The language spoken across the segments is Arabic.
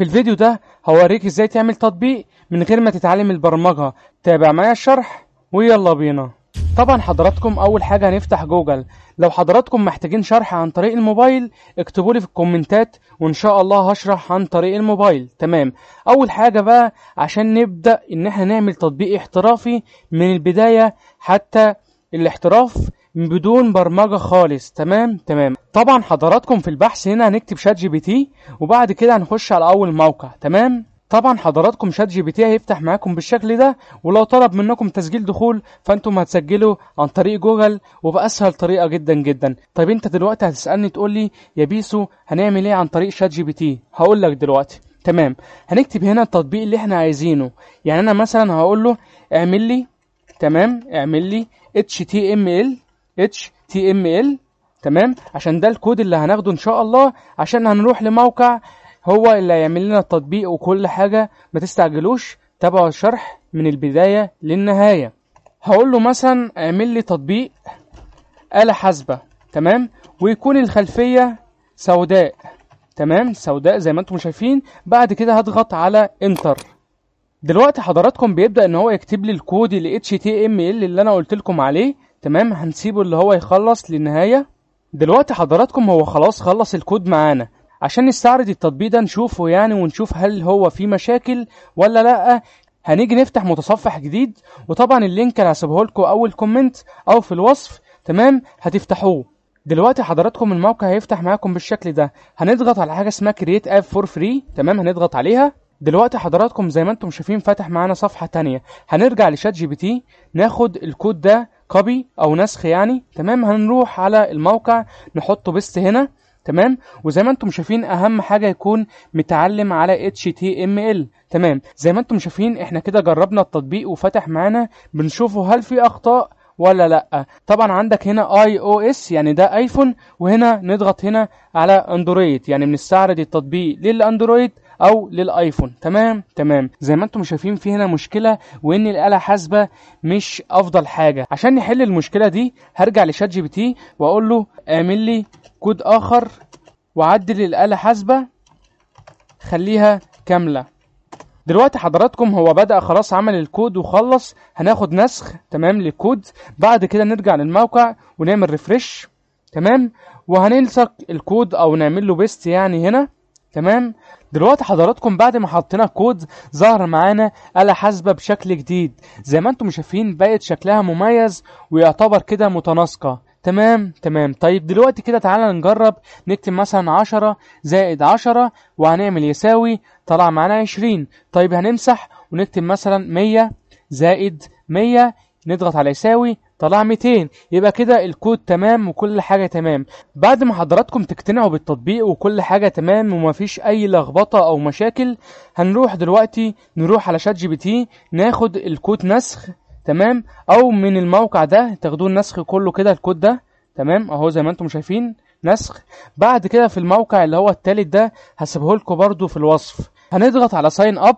في الفيديو ده هوريك ازاي تعمل تطبيق من غير ما تتعلم البرمجة تابع معايا الشرح ويلا بينا طبعا حضراتكم اول حاجة هنفتح جوجل لو حضراتكم محتاجين شرح عن طريق الموبايل اكتبولي في الكومنتات وان شاء الله هشرح عن طريق الموبايل تمام اول حاجة بقى عشان نبدأ ان احنا نعمل تطبيق احترافي من البداية حتى الاحتراف بدون برمجة خالص تمام تمام طبعا حضراتكم في البحث هنا هنكتب شات جي بي تي وبعد كده هنخش على اول موقع تمام طبعا حضراتكم شات جي بي تي هيفتح معاكم بالشكل ده ولو طلب منكم تسجيل دخول فانتم هتسجلوا عن طريق جوجل وباسهل طريقه جدا جدا طيب انت دلوقتي هتسالني تقول لي يا بيسو هنعمل ايه عن طريق شات جي بي تي هقول لك دلوقتي تمام هنكتب هنا التطبيق اللي احنا عايزينه يعني انا مثلا هقول له اعمل لي تمام اعمل لي اتش تي ام ال HTML تمام عشان ده الكود اللي هناخده ان شاء الله عشان هنروح لموقع هو اللي هيعمل لنا التطبيق وكل حاجة ما تستعجلوش تابعوا الشرح من البداية للنهاية هقول له مثلا اعمل لي تطبيق آلة حاسبة تمام ويكون الخلفية سوداء تمام سوداء زي ما انتم شايفين بعد كده هضغط على انتر دلوقتي حضراتكم بيبدأ ان هو يكتب لي الكود ال HTML اللي انا قلت لكم عليه تمام هنسيبه اللي هو يخلص للنهاية دلوقتي حضراتكم هو خلاص خلص الكود معانا عشان نستعرض التطبيق ده نشوفه يعني ونشوف هل هو فيه مشاكل ولا لأ هنيجي نفتح متصفح جديد وطبعا اللينك انا هسيبه لكم اول كومنت او في الوصف تمام هتفتحوه دلوقتي حضراتكم الموقع هيفتح معاكم بالشكل ده هنضغط على حاجه اسمها كرييت اب فور فري تمام هنضغط عليها دلوقتي حضراتكم زي ما انتم شايفين فاتح معانا صفحه تانية هنرجع لشات جي بي تي ناخد الكود ده كوبي او نسخ يعني تمام هنروح على الموقع نحطه بيست هنا تمام وزي ما انتم شايفين اهم حاجه يكون متعلم على HTML تمام زي ما انتم شايفين احنا كده جربنا التطبيق وفتح معانا بنشوفه هل في اخطاء ولا لا طبعا عندك هنا اي او اس يعني ده ايفون وهنا نضغط هنا على اندرويد يعني بنستعرض التطبيق للاندرويد او للايفون تمام تمام زي ما انتم شايفين في هنا مشكله وان الاله حاسبه مش افضل حاجه عشان نحل المشكله دي هرجع لشات جي بي تي واقول له اعمل لي كود اخر وعدل الاله حاسبه خليها كامله دلوقتي حضراتكم هو بدأ خلاص عمل الكود وخلص هناخد نسخ تمام للكود بعد كده نرجع للموقع ونعمل ريفرش تمام وهنلصق الكود او نعمل له بيست يعني هنا تمام دلوقتي حضراتكم بعد ما حطينا الكود ظهر معانا آلة حاسبة بشكل جديد زي ما انتم شايفين بقت شكلها مميز ويعتبر كده متناسقة تمام تمام طيب دلوقتي كده تعالى نجرب نكتب مثلا عشرة زائد عشرة وهنعمل يساوي طلع معانا عشرين طيب هنمسح ونكتب مثلا مية زائد مية نضغط على يساوي طلع 200 يبقى كده الكود تمام وكل حاجه تمام بعد ما حضراتكم تقتنعوا بالتطبيق وكل حاجه تمام ومفيش اي لخبطه او مشاكل هنروح دلوقتي نروح على شات جي بي تي ناخد الكود نسخ تمام او من الموقع ده تاخدوه النسخ كله كده الكود ده تمام اهو زي ما انتم شايفين نسخ بعد كده في الموقع اللي هو التالت ده هسيبه لكم برده في الوصف هنضغط على ساين اب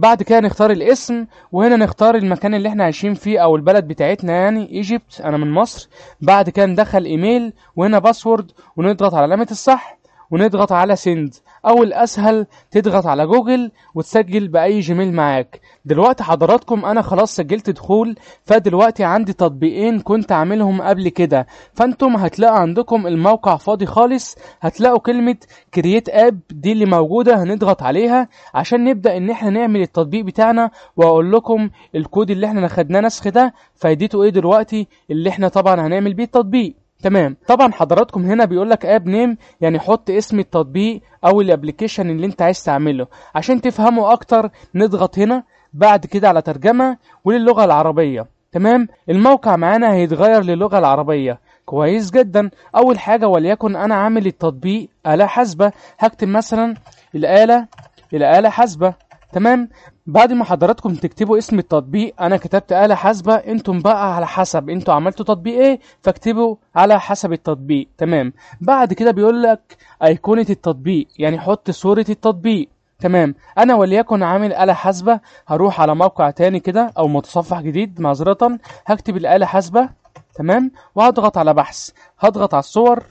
بعد كده نختار الاسم وهنا نختار المكان اللي احنا عايشين فيه او البلد بتاعتنا يعني ايجيبت انا من مصر بعد كده ندخل ايميل وهنا باسورد ونضغط على علامة الصح ونضغط على سند او الاسهل تضغط على جوجل وتسجل باي جيميل معاك دلوقتي حضراتكم انا خلاص سجلت دخول فدلوقتي عندي تطبيقين كنت عاملهم قبل كده فانتم هتلاقوا عندكم الموقع فاضي خالص هتلاقوا كلمه كرييت اب دي اللي موجوده هنضغط عليها عشان نبدا ان احنا نعمل التطبيق بتاعنا واقول لكم الكود اللي احنا خدناه نسخ ده فايدته ايه دلوقتي اللي احنا طبعا هنعمل بيه التطبيق تمام طبعا حضراتكم هنا بيقول لك اب نيم يعني حط اسم التطبيق او الابلكيشن اللي انت عايز تعمله عشان تفهموا اكتر نضغط هنا بعد كده على ترجمه وللغه العربيه تمام الموقع معانا هيتغير للغه العربيه كويس جدا اول حاجه وليكن انا عامل التطبيق اله حاسبه هكتب مثلا الاله الاله حاسبه تمام بعد ما حضراتكم تكتبوا اسم التطبيق انا كتبت آلة حاسبة انتم بقى على حسب انتم عملتوا تطبيق ايه فاكتبوا على حسب التطبيق تمام بعد كده بيقول لك ايقونة التطبيق يعني حط صورة التطبيق تمام انا وليكن عامل آلة حاسبة هروح على موقع تاني كده او متصفح جديد معذرة هكتب الآلة حاسبة تمام وهضغط على بحث هضغط على الصور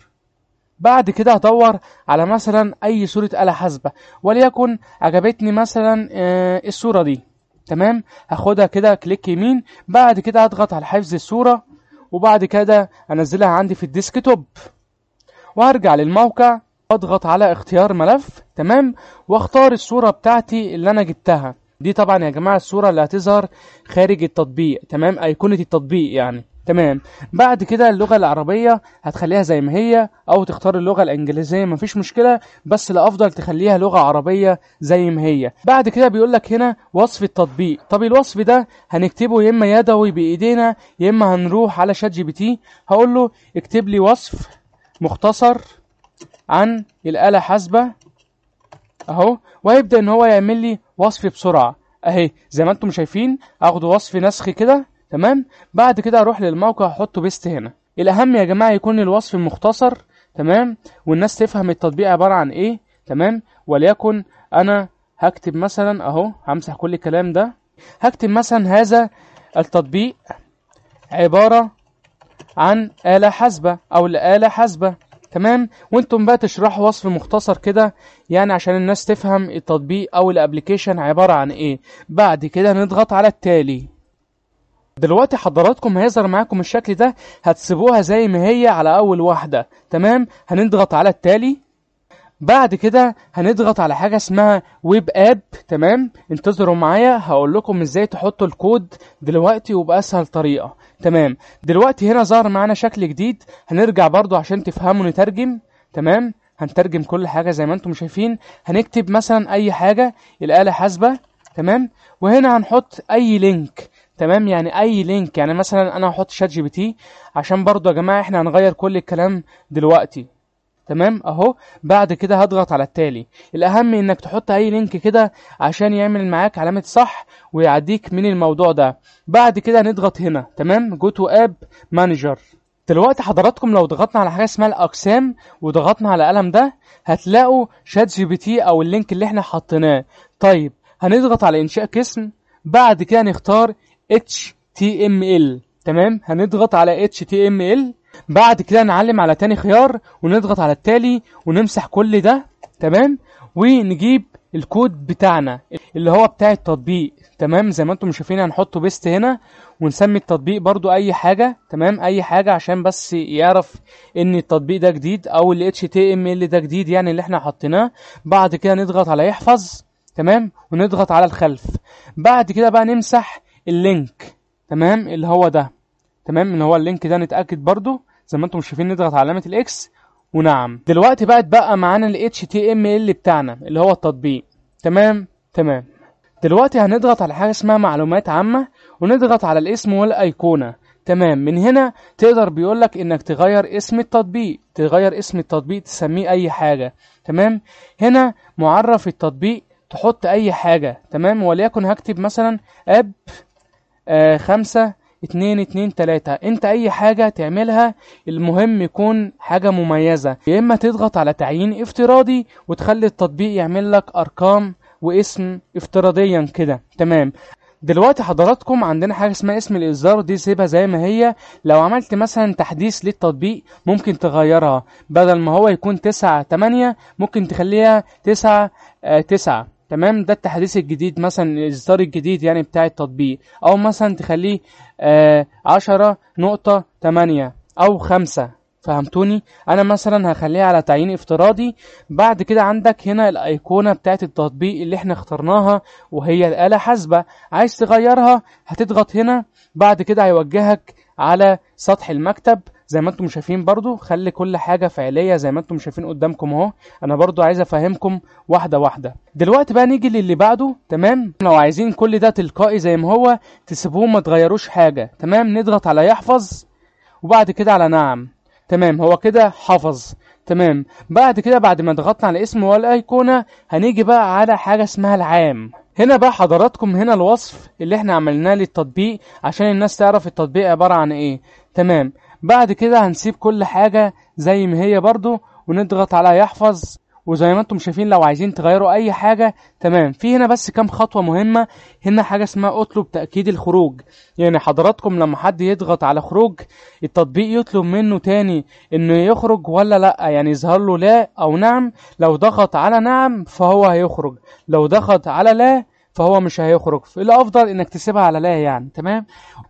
بعد كده هدور على مثلا اي صورة آلة حاسبة وليكن عجبتني مثلا آه، الصورة دي تمام هاخدها كده كليك يمين بعد كده هضغط على حفظ الصورة وبعد كده انزلها عندي في الديسك توب وهرجع للموقع اضغط على اختيار ملف تمام واختار الصورة بتاعتي اللي انا جبتها دي طبعا يا جماعة الصورة اللي هتظهر خارج التطبيق تمام ايقونة التطبيق يعني تمام بعد كده اللغة العربية هتخليها زي ما هي أو تختار اللغة الإنجليزية مفيش مشكلة بس الأفضل تخليها لغة عربية زي ما هي بعد كده بيقول لك هنا وصف التطبيق طب الوصف ده هنكتبه يا إما يدوي بإيدينا يا إما هنروح على شات جي بي تي هقول له اكتب لي وصف مختصر عن الآلة حاسبة أهو وهيبدأ إن هو يعمل لي وصف بسرعة أهي زي ما أنتم شايفين أخد وصف نسخ كده تمام بعد كده اروح للموقع احطه بيست هنا الاهم يا جماعه يكون الوصف مختصر تمام والناس تفهم التطبيق عباره عن ايه تمام وليكن انا هكتب مثلا اهو همسح كل الكلام ده هكتب مثلا هذا التطبيق عباره عن آلة حاسبة أو لآلة حاسبة تمام وانتم بقى تشرحوا وصف مختصر كده يعني عشان الناس تفهم التطبيق أو الابلكيشن عبارة عن ايه بعد كده نضغط على التالي دلوقتي حضراتكم هيظهر معاكم الشكل ده هتسيبوها زي ما هي على اول واحدة تمام هنضغط على التالي بعد كده هنضغط على حاجة اسمها ويب اب تمام انتظروا معايا هقول لكم ازاي تحطوا الكود دلوقتي وبأسهل طريقة تمام دلوقتي هنا ظهر معانا شكل جديد هنرجع برضو عشان تفهموا نترجم تمام هنترجم كل حاجة زي ما انتم شايفين هنكتب مثلا اي حاجة الآلة حاسبة تمام وهنا هنحط اي لينك تمام يعني اي لينك يعني مثلا انا هحط شات جي بي تي عشان برضو يا جماعه احنا هنغير كل الكلام دلوقتي تمام اهو بعد كده هضغط على التالي الاهم انك تحط اي لينك كده عشان يعمل معاك علامه صح ويعديك من الموضوع ده بعد كده نضغط هنا تمام جو تو اب مانجر دلوقتي حضراتكم لو ضغطنا على حاجه اسمها الاقسام وضغطنا على القلم ده هتلاقوا شات جي بي تي او اللينك اللي احنا حطيناه طيب هنضغط على انشاء قسم بعد كده نختار HTML تمام هنضغط على HTML بعد كده نعلم على تاني خيار ونضغط على التالي ونمسح كل ده تمام ونجيب الكود بتاعنا اللي هو بتاع التطبيق تمام زي ما انتم شايفين هنحطه بيست هنا ونسمي التطبيق برضو اي حاجه تمام اي حاجه عشان بس يعرف ان التطبيق ده جديد او ال HTML ده جديد يعني اللي احنا حطيناه بعد كده نضغط على يحفظ تمام ونضغط على الخلف بعد كده بقى نمسح اللينك تمام اللي هو ده تمام اللي هو اللينك ده نتاكد برضو زي ما انتم شايفين نضغط على علامه الاكس ونعم دلوقتي بقى اتبقى معانا ال HTML بتاعنا اللي هو التطبيق تمام تمام دلوقتي هنضغط على حاجه اسمها معلومات عامه ونضغط على الاسم والايقونه تمام من هنا تقدر بيقول لك انك تغير اسم التطبيق تغير اسم التطبيق تسميه اي حاجه تمام هنا معرف التطبيق تحط اي حاجه تمام وليكن هكتب مثلا اب آه، خمسة اتنين اتنين تلاتة انت اي حاجة تعملها المهم يكون حاجة مميزة يا اما تضغط على تعيين افتراضي وتخلي التطبيق يعمل لك ارقام واسم افتراضيا كده تمام دلوقتي حضراتكم عندنا حاجة اسمها اسم الإصدار دي سيبها زي ما هي لو عملت مثلا تحديث للتطبيق ممكن تغيرها بدل ما هو يكون تسعة تمانية ممكن تخليها تسعة آه، تسعة تمام ده التحديث الجديد مثلا الاصدار الجديد يعني بتاع التطبيق او مثلا تخليه آه، عشرة نقطة تمانية او خمسة فهمتوني انا مثلا هخليها على تعيين افتراضي بعد كده عندك هنا الايقونة بتاعت التطبيق اللي احنا اخترناها وهي الآلة حاسبة عايز تغيرها هتضغط هنا بعد كده هيوجهك على سطح المكتب زي ما انتم شايفين برضو خلي كل حاجه فعليه زي ما انتم شايفين قدامكم اهو انا برضو عايز افهمكم واحده واحده دلوقتي بقى نيجي للي بعده تمام لو عايزين كل ده تلقائي زي ما هو تسيبوه ما تغيروش حاجه تمام نضغط على يحفظ وبعد كده على نعم تمام هو كده حفظ تمام بعد كده بعد ما ضغطنا على اسم والايقونه هنيجي بقى على حاجه اسمها العام هنا بقى حضراتكم هنا الوصف اللي احنا عملناه للتطبيق عشان الناس تعرف التطبيق عباره عن ايه تمام بعد كده هنسيب كل حاجة زي ما هي برضو ونضغط على يحفظ وزي ما انتم شايفين لو عايزين تغيروا اي حاجه تمام في هنا بس كام خطوه مهمه هنا حاجه اسمها اطلب تاكيد الخروج يعني حضراتكم لما حد يضغط على خروج التطبيق يطلب منه تاني انه يخرج ولا لا يعني يظهر له لا او نعم لو ضغط على نعم فهو هيخرج لو ضغط على لا فهو مش هيخرج فالافضل انك تسيبها على لا يعني تمام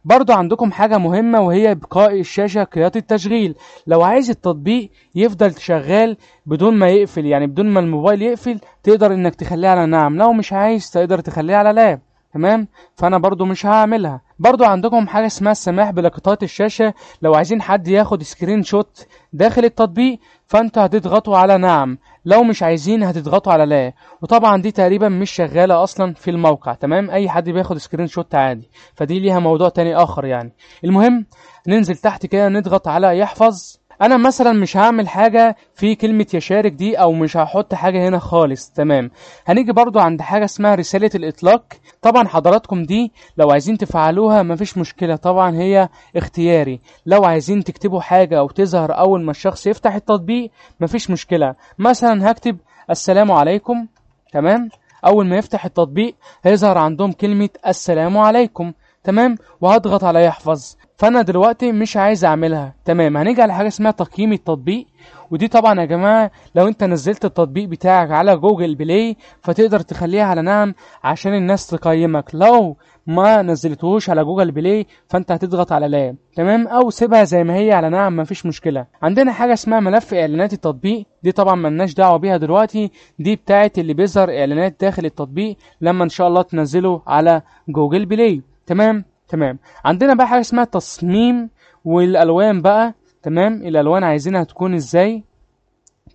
برضو عندكم حاجه مهمه وهي بقاء الشاشه قيادة التشغيل لو عايز التطبيق يفضل شغال بدون ما يقفل يعني بدون ما الموبايل يقفل تقدر انك تخليه على نعم لو مش عايز تقدر تخليه على لا تمام فانا برضو مش هعملها برضو عندكم حاجة اسمها السماح بلقطات الشاشة لو عايزين حد ياخد سكرين شوت داخل التطبيق فانتوا هتضغطوا على نعم لو مش عايزين هتضغطوا على لا وطبعا دي تقريبا مش شغالة اصلا في الموقع تمام اي حد بياخد سكرين شوت عادي فدي ليها موضوع تاني اخر يعني المهم ننزل تحت كده نضغط على يحفظ انا مثلا مش هعمل حاجه في كلمه يشارك دي او مش هحط حاجه هنا خالص تمام هنيجي برضو عند حاجه اسمها رساله الاطلاق طبعا حضراتكم دي لو عايزين تفعلوها مفيش مشكله طبعا هي اختياري لو عايزين تكتبوا حاجه او تظهر اول ما الشخص يفتح التطبيق مفيش مشكله مثلا هكتب السلام عليكم تمام اول ما يفتح التطبيق هيظهر عندهم كلمه السلام عليكم تمام وهضغط على يحفظ فانا دلوقتي مش عايز اعملها تمام هنيجي على حاجه اسمها تقييم التطبيق ودي طبعا يا جماعه لو انت نزلت التطبيق بتاعك على جوجل بلاي فتقدر تخليها على نعم عشان الناس تقيمك لو ما نزلتهوش على جوجل بلاي فانت هتضغط على لا تمام او سيبها زي ما هي على نعم مفيش مشكله عندنا حاجه اسمها ملف اعلانات التطبيق دي طبعا ملناش دعوه بيها دلوقتي دي بتاعه اللي بيظهر اعلانات داخل التطبيق لما ان شاء الله تنزله على جوجل بلاي تمام تمام عندنا بقى حاجه اسمها تصميم والالوان بقى تمام الالوان عايزينها تكون ازاي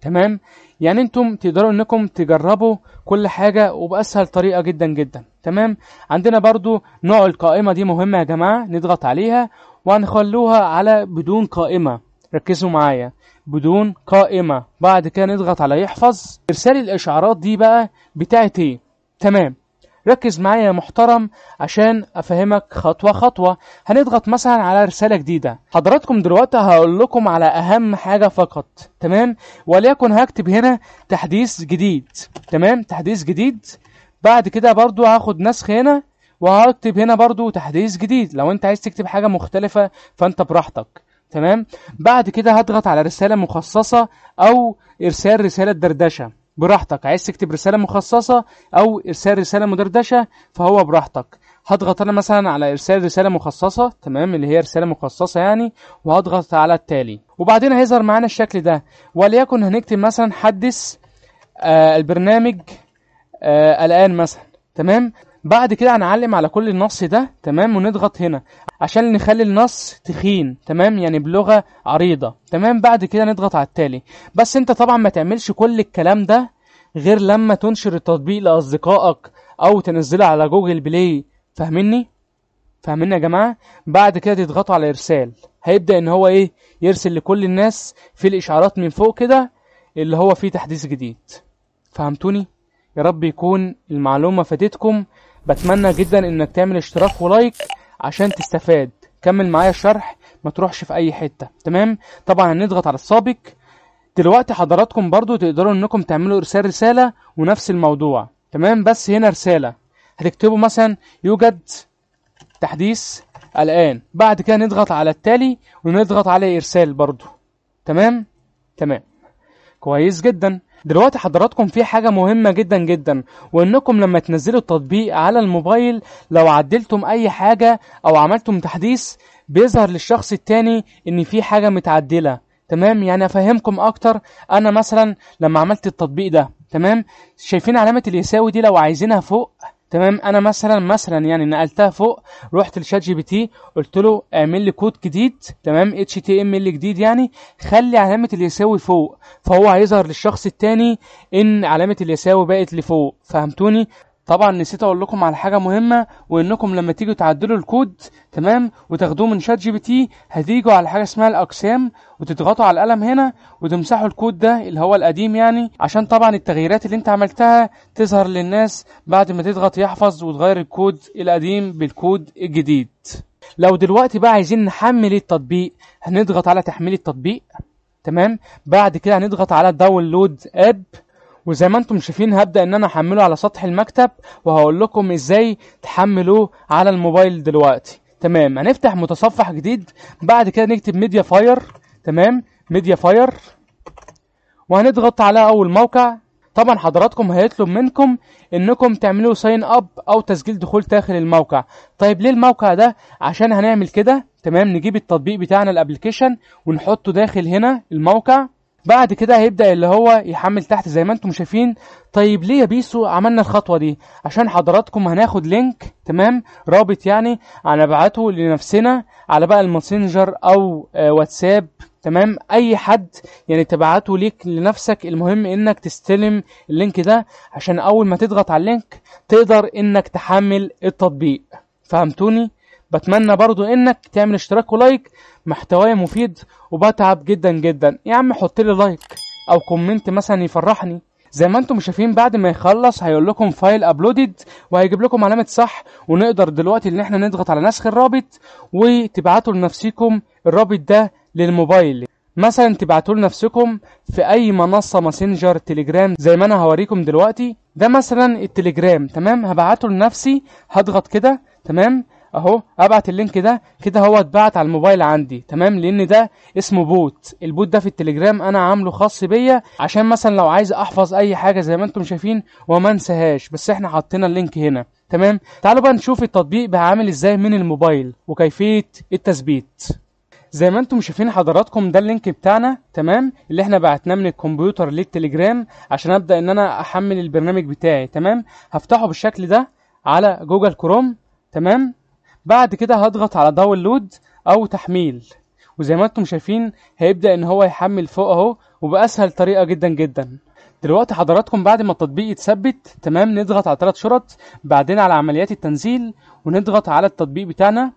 تمام يعني انتم تقدروا انكم تجربوا كل حاجه وباسهل طريقه جدا جدا تمام عندنا برضو نوع القائمه دي مهمه يا جماعه نضغط عليها وهنخلوها على بدون قائمه ركزوا معايا بدون قائمه بعد كده نضغط على يحفظ ارسال الاشعارات دي بقى بتاعت ايه تمام ركز معايا يا محترم عشان افهمك خطوه خطوه هنضغط مثلا على رساله جديده حضراتكم دلوقتي هقول لكم على اهم حاجه فقط تمام وليكن هكتب هنا تحديث جديد تمام تحديث جديد بعد كده برضو هاخد نسخ هنا وهكتب هنا برضو تحديث جديد لو انت عايز تكتب حاجه مختلفه فانت براحتك تمام بعد كده هضغط على رساله مخصصه او ارسال رساله دردشه براحتك عايز تكتب رساله مخصصه او ارسال رساله مدردشه فهو براحتك هضغط انا مثلا على ارسال رساله مخصصه تمام اللي هي رساله مخصصه يعني وهضغط على التالي وبعدين هيظهر معانا الشكل ده وليكن هنكتب مثلا حدث آه البرنامج آه الان مثلا تمام بعد كده هنعلم على كل النص ده تمام ونضغط هنا عشان نخلي النص تخين تمام يعني بلغة عريضة تمام بعد كده نضغط على التالي بس انت طبعا ما تعملش كل الكلام ده غير لما تنشر التطبيق لأصدقائك أو تنزله على جوجل بلاي فاهمني؟ فاهمين يا جماعة؟ بعد كده تضغطوا على إرسال هيبدأ إن هو إيه؟ يرسل لكل الناس في الإشعارات من فوق كده اللي هو فيه تحديث جديد فهمتوني؟ يا رب يكون المعلومة فاتتكم بتمنى جدا انك تعمل اشتراك ولايك عشان تستفاد كمل معايا الشرح ما تروحش في اي حتة تمام طبعا هنضغط على السابق دلوقتي حضراتكم برضو تقدروا انكم تعملوا ارسال رسالة ونفس الموضوع تمام بس هنا رسالة هتكتبوا مثلا يوجد تحديث الان بعد كده نضغط على التالي ونضغط على ارسال برضو تمام تمام كويس جدا دلوقتي حضراتكم في حاجة مهمة جدا جدا وانكم لما تنزلوا التطبيق على الموبايل لو عدلتم اي حاجة او عملتم تحديث بيظهر للشخص التاني ان في حاجة متعدلة تمام يعني افهمكم اكتر انا مثلا لما عملت التطبيق ده تمام شايفين علامة اليساوي دي لو عايزينها فوق تمام انا مثلا مثلا يعني نقلتها فوق رحت لشات جي بي تي قلت له اعمل لي كود جديد تمام اتش تي ام ال جديد يعني خلي علامه اليساوي فوق فهو هيظهر للشخص التاني ان علامه اليساوي بقت لفوق فهمتوني طبعا نسيت اقول لكم على حاجه مهمه وانكم لما تيجوا تعدلوا الكود تمام وتاخدوه من شات جي بي تي هتيجوا على حاجه اسمها الاقسام وتضغطوا على القلم هنا وتمسحوا الكود ده اللي هو القديم يعني عشان طبعا التغييرات اللي انت عملتها تظهر للناس بعد ما تضغط يحفظ وتغير الكود القديم بالكود الجديد لو دلوقتي بقى عايزين نحمل التطبيق هنضغط على تحميل التطبيق تمام بعد كده هنضغط على داونلود اب وزي ما انتم شايفين هبدا ان انا احمله على سطح المكتب وهقول لكم ازاي تحملوه على الموبايل دلوقتي تمام هنفتح متصفح جديد بعد كده نكتب ميديا فاير تمام ميديا فاير وهنضغط على اول موقع طبعا حضراتكم هيطلب منكم انكم تعملوا ساين اب او تسجيل دخول داخل الموقع طيب ليه الموقع ده عشان هنعمل كده تمام نجيب التطبيق بتاعنا الابلكيشن ونحطه داخل هنا الموقع بعد كده هيبدأ اللي هو يحمل تحت زي ما انتم شايفين طيب ليه يا بيسو عملنا الخطوة دي عشان حضراتكم هناخد لينك تمام رابط يعني هنبعته لنفسنا على بقى الماسنجر او آه، واتساب تمام اي حد يعني تبعته ليك لنفسك المهم انك تستلم اللينك ده عشان اول ما تضغط على اللينك تقدر انك تحمل التطبيق فهمتوني بتمنى برضو انك تعمل اشتراك ولايك محتواي مفيد وبتعب جدا جدا يا عم حط لي لايك او كومنت مثلا يفرحني زي ما انتم شايفين بعد ما يخلص هيقول لكم فايل ابلودد وهيجيب لكم علامه صح ونقدر دلوقتي ان احنا نضغط على نسخ الرابط وتبعتوا لنفسكم الرابط ده للموبايل مثلا تبعتوا لنفسكم في اي منصه ماسنجر تليجرام زي ما انا هوريكم دلوقتي ده مثلا التليجرام تمام هبعته لنفسي هضغط كده تمام اهو ابعت اللينك ده كده هو اتبعت على الموبايل عندي تمام لان ده اسمه بوت البوت ده في التليجرام انا عامله خاص بيا عشان مثلا لو عايز احفظ اي حاجه زي ما انتم شايفين وما انساهاش بس احنا حطينا اللينك هنا تمام تعالوا بقى نشوف التطبيق بقى عامل ازاي من الموبايل وكيفيه التثبيت زي ما انتم شايفين حضراتكم ده اللينك بتاعنا تمام اللي احنا بعتناه من الكمبيوتر للتليجرام عشان ابدا ان انا احمل البرنامج بتاعي تمام هفتحه بالشكل ده على جوجل كروم تمام بعد كده هضغط على داونلود او تحميل وزي ما انتم شايفين هيبدا ان هو يحمل فوق اهو وباسهل طريقه جدا جدا دلوقتي حضراتكم بعد ما التطبيق يتثبت تمام نضغط على ثلاث شرط بعدين على عمليات التنزيل ونضغط على التطبيق بتاعنا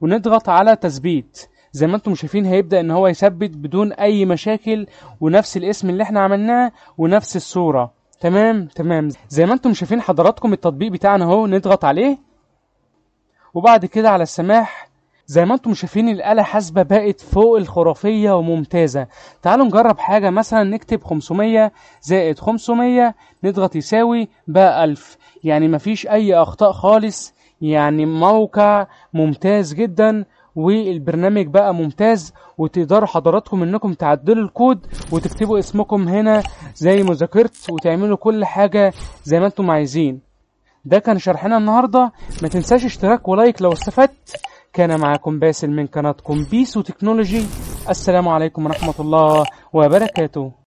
ونضغط على تثبيت زي ما انتم شايفين هيبدا ان هو يثبت بدون اي مشاكل ونفس الاسم اللي احنا عملناه ونفس الصوره تمام تمام زي ما انتم شايفين حضراتكم التطبيق بتاعنا اهو نضغط عليه وبعد كده على السماح زي ما انتم شايفين الآلة حاسبة بقت فوق الخرافية وممتازة تعالوا نجرب حاجة مثلا نكتب 500 زائد 500 نضغط يساوي بقى 1000 يعني مفيش أي أخطاء خالص يعني موقع ممتاز جدا والبرنامج بقى ممتاز وتقدروا حضراتكم انكم تعدلوا الكود وتكتبوا اسمكم هنا زي ما ذكرت وتعملوا كل حاجة زي ما انتم عايزين ده كان شرحنا النهاردة ما تنساش اشتراك ولايك لو استفدت كان معكم باسل من قناتكم بيسو وتكنولوجي السلام عليكم ورحمة الله وبركاته